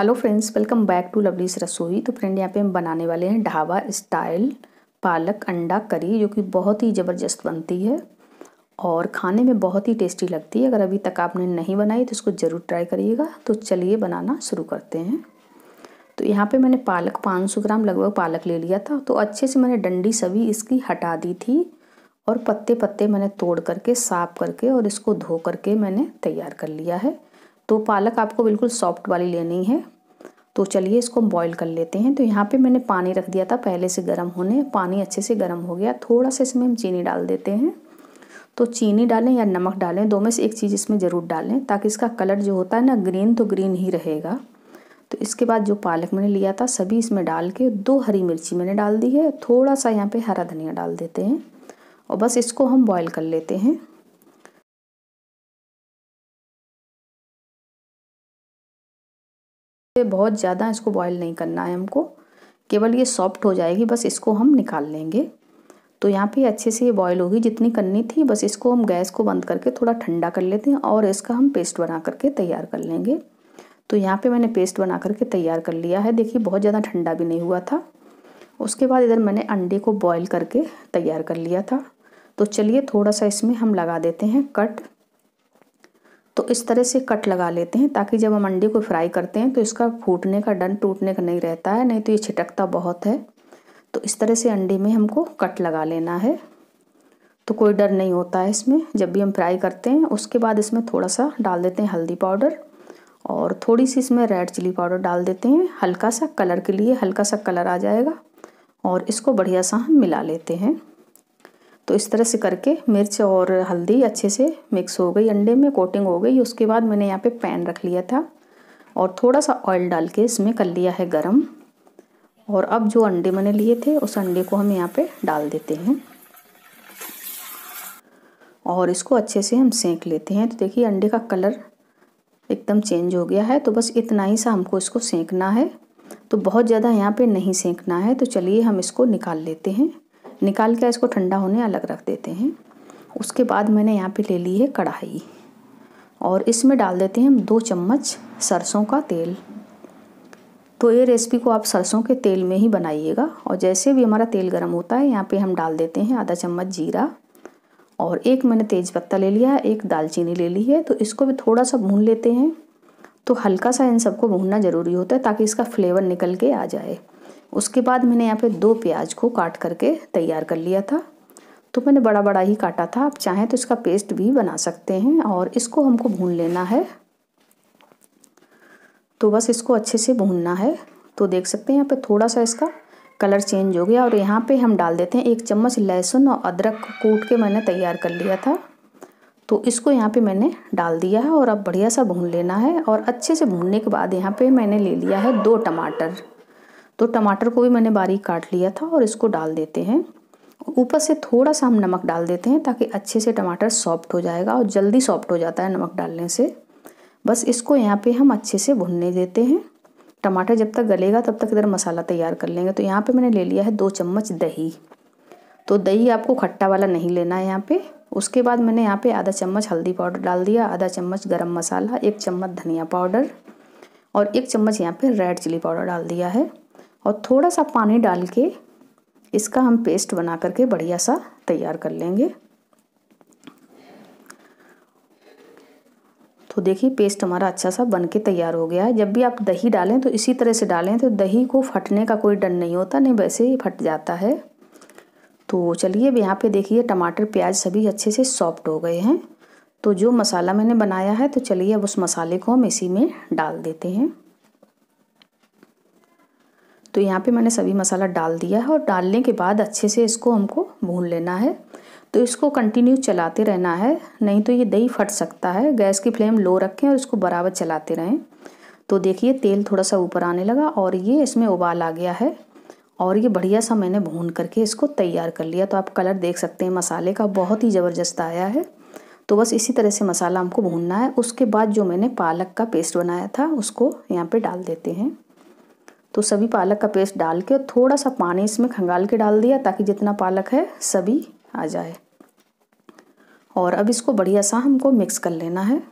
hello friends welcome back to lovely's रसोई तो friend यहाँ पे हम बनाने वाले हैं ढाबा स्टाइल पालक अंडा करी जो कि बहुत ही ज़बरदस्त बनती है और खाने में बहुत ही टेस्टी लगती है अगर अभी तक आपने नहीं बनाई तो इसको ज़रूर ट्राई करिएगा तो चलिए बनाना शुरू करते हैं तो यहाँ पे मैंने पालक 500 ग्राम लगभग पालक ले लिया था तो अच्छे से मैंने डंडी सभी इसकी हटा दी थी और पत्ते पत्ते मैंने तोड़ करके साफ करके और इसको धो करके मैंने तैयार कर लिया है तो पालक आपको बिल्कुल सॉफ्ट वाली लेनी है तो चलिए इसको हम बॉयल कर लेते हैं तो यहाँ पे मैंने पानी रख दिया था पहले से गर्म होने पानी अच्छे से गर्म हो गया थोड़ा सा इसमें हम चीनी डाल देते हैं तो चीनी डालें या नमक डालें दो में से एक चीज़ इसमें ज़रूर डालें ताकि इसका कलर जो होता है ना ग्रीन तो ग्रीन ही रहेगा तो इसके बाद जो पालक मैंने लिया था सभी इसमें डाल के दो हरी मिर्ची मैंने डाल दी है थोड़ा सा यहाँ पर हरा धनिया डाल देते हैं और बस इसको हम बॉयल कर लेते हैं बहुत ज़्यादा इसको बॉयल नहीं करना है हमको केवल ये सॉफ्ट हो जाएगी बस इसको हम निकाल लेंगे तो यहाँ पे अच्छे से ये बॉयल होगी जितनी करनी थी बस इसको हम गैस को बंद करके थोड़ा ठंडा कर लेते हैं और इसका हम पेस्ट बना करके तैयार कर लेंगे तो यहाँ पे मैंने पेस्ट बना करके तैयार कर लिया है देखिए बहुत ज़्यादा ठंडा भी नहीं हुआ था उसके बाद इधर मैंने अंडे को बॉयल करके तैयार कर लिया था तो चलिए थोड़ा सा इसमें हम लगा देते हैं कट तो इस तरह से कट लगा लेते हैं ताकि जब हम अंडे को फ्राई करते हैं तो इसका फूटने का डन टूटने का नहीं रहता है नहीं तो ये छिटकता बहुत है तो इस तरह से अंडे में हमको कट लगा लेना है तो कोई डर नहीं होता है इसमें जब भी हम फ्राई करते हैं उसके बाद इसमें थोड़ा सा डाल देते हैं हल्दी पाउडर और थोड़ी सी इसमें रेड चिली पाउडर डाल देते हैं हल्का सा कलर के लिए हल्का सा कलर आ जाएगा और इसको बढ़िया सा हम मिला लेते हैं तो इस तरह से करके मिर्च और हल्दी अच्छे से मिक्स हो गई अंडे में कोटिंग हो गई उसके बाद मैंने यहाँ पे पैन रख लिया था और थोड़ा सा ऑयल डाल के इसमें कर लिया है गरम और अब जो अंडे मैंने लिए थे उस अंडे को हम यहाँ पे डाल देते हैं और इसको अच्छे से हम सेंक लेते हैं तो देखिए अंडे का कलर एकदम चेंज हो गया है तो बस इतना ही सा हमको इसको सेंकना है तो बहुत ज़्यादा यहाँ पे नहीं सेंकना है तो चलिए हम इसको निकाल लेते हैं निकाल कर इसको ठंडा होने अलग रख देते हैं उसके बाद मैंने यहाँ पे ले ली है कढ़ाई और इसमें डाल देते हैं हम दो चम्मच सरसों का तेल तो ये रेसिपी को आप सरसों के तेल में ही बनाइएगा और जैसे भी हमारा तेल गर्म होता है यहाँ पे हम डाल देते हैं आधा चम्मच जीरा और एक मैंने तेज पत्ता ले लिया एक दालचीनी ले ली है तो इसको भी थोड़ा सा भून लेते हैं तो हल्का सा इन सबको भूनना ज़रूरी होता है ताकि इसका फ्लेवर निकल के आ जाए उसके बाद मैंने यहाँ पे दो प्याज को काट करके तैयार कर लिया था तो मैंने बड़ा बड़ा ही काटा था आप चाहें तो इसका पेस्ट भी बना सकते हैं और इसको हमको भून लेना है तो बस इसको अच्छे से भूनना है तो देख सकते हैं यहाँ पे थोड़ा सा इसका कलर चेंज हो गया और यहाँ पे हम डाल देते हैं एक चम्मच लहसुन और अदरक कूट के मैंने तैयार कर लिया था तो इसको यहाँ पे मैंने डाल दिया है और अब बढ़िया सा भून लेना है और अच्छे से भूनने के बाद यहाँ पे मैंने ले लिया है दो टमाटर तो टमाटर को भी मैंने बारीक काट लिया था और इसको डाल देते हैं ऊपर से थोड़ा सा हम नमक डाल देते हैं ताकि अच्छे से टमाटर सॉफ्ट हो जाएगा और जल्दी सॉफ्ट हो जाता है नमक डालने से बस इसको यहाँ पे हम अच्छे से भुनने देते हैं टमाटर जब तक गलेगा तब तक इधर मसाला तैयार कर लेंगे तो यहाँ पे मैंने ले लिया है दो चम्मच दही तो दही आपको खट्टा वाला नहीं लेना है यहाँ पर उसके बाद मैंने यहाँ पर आधा चम्मच हल्दी पाउडर डाल दिया आधा चम्मच गर्म मसाला एक चम्मच धनिया पाउडर और एक चम्मच यहाँ पर रेड चिली पाउडर डाल दिया है और थोड़ा सा पानी डाल के इसका हम पेस्ट बना करके बढ़िया सा तैयार कर लेंगे तो देखिए पेस्ट हमारा अच्छा सा बन के तैयार हो गया है जब भी आप दही डालें तो इसी तरह से डालें तो दही को फटने का कोई डर नहीं होता नहीं वैसे ही फट जाता है तो चलिए अब यहाँ पे देखिए टमाटर प्याज सभी अच्छे से सॉफ्ट हो गए हैं तो जो मसाला मैंने बनाया है तो चलिए अब उस मसाले को हम इसी में डाल देते हैं तो यहाँ पे मैंने सभी मसाला डाल दिया है और डालने के बाद अच्छे से इसको हमको भून लेना है तो इसको कंटिन्यू चलाते रहना है नहीं तो ये दही फट सकता है गैस की फ्लेम लो रखें और इसको बराबर चलाते रहें तो देखिए तेल थोड़ा सा ऊपर आने लगा और ये इसमें उबाल आ गया है और ये बढ़िया सा मैंने भून करके इसको तैयार कर लिया तो आप कलर देख सकते हैं मसाले का बहुत ही ज़बरदस्त आया है तो बस इसी तरह से मसाला हमको भूनना है उसके बाद जो मैंने पालक का पेस्ट बनाया था उसको यहाँ पे डाल देते हैं तो सभी पालक का पेस्ट डाल के थोड़ा सा पानी इसमें खंगाल के डाल दिया ताकि जितना पालक है सभी आ जाए और अब इसको बढ़िया सा हमको मिक्स कर लेना है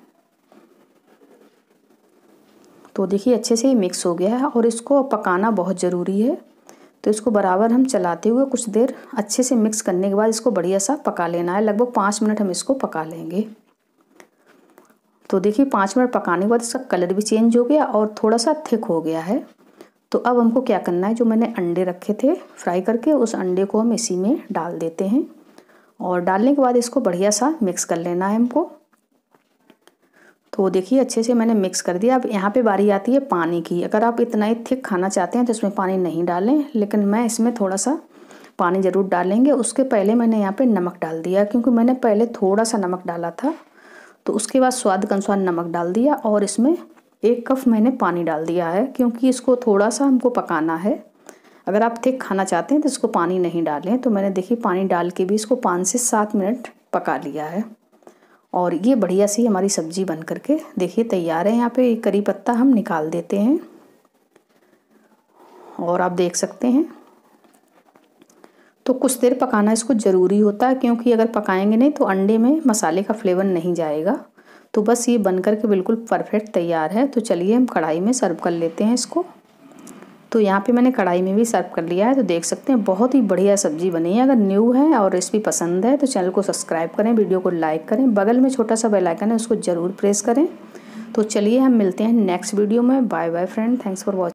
तो देखिए अच्छे से ये मिक्स हो गया है और इसको पकाना बहुत ज़रूरी है तो इसको बराबर हम चलाते हुए कुछ देर अच्छे से मिक्स करने के बाद इसको बढ़िया सा पका लेना है लगभग पाँच मिनट हम इसको पका लेंगे तो देखिए पाँच मिनट पकाने के बाद इसका कलर भी चेंज हो गया और थोड़ा सा थिक हो गया है तो अब हमको क्या करना है जो मैंने अंडे रखे थे फ्राई करके उस अंडे को हम इसी में डाल देते हैं और डालने के बाद इसको बढ़िया सा मिक्स कर लेना है हमको तो देखिए अच्छे से मैंने मिक्स कर दिया अब यहाँ पे बारी आती है पानी की अगर आप इतना ही थिक खाना चाहते हैं तो इसमें पानी नहीं डालें लेकिन मैं इसमें थोड़ा सा पानी ज़रूर डालेंगे उसके पहले मैंने यहाँ पे नमक डाल दिया क्योंकि मैंने पहले थोड़ा सा नमक डाला था तो उसके बाद स्वाद के अनुसार नमक डाल दिया और इसमें एक कप मैंने पानी डाल दिया है क्योंकि इसको थोड़ा सा हमको पकाना है अगर आप थिक खाना चाहते हैं तो इसको पानी नहीं डालें तो मैंने देखिए पानी डाल के भी इसको पाँच से सात मिनट पका लिया है और ये बढ़िया सी हमारी सब्ज़ी बन करके देखिए तैयार है यहाँ पे करी पत्ता हम निकाल देते हैं और आप देख सकते हैं तो कुछ देर पकाना इसको ज़रूरी होता है क्योंकि अगर पकाएंगे नहीं तो अंडे में मसाले का फ्लेवर नहीं जाएगा तो बस ये बन के बिल्कुल परफेक्ट तैयार है तो चलिए हम कढ़ाई में सर्व कर लेते हैं इसको तो यहाँ पे मैंने कढ़ाई में भी सर्व कर लिया है तो देख सकते हैं बहुत ही बढ़िया सब्जी बनी है अगर न्यू है और रेसिपी पसंद है तो चैनल को सब्सक्राइब करें वीडियो को लाइक करें बगल में छोटा सा बेलाइकन है उसको ज़रूर प्रेस करें तो चलिए हम मिलते हैं नेक्स्ट वीडियो में bye bye friend thanks for watching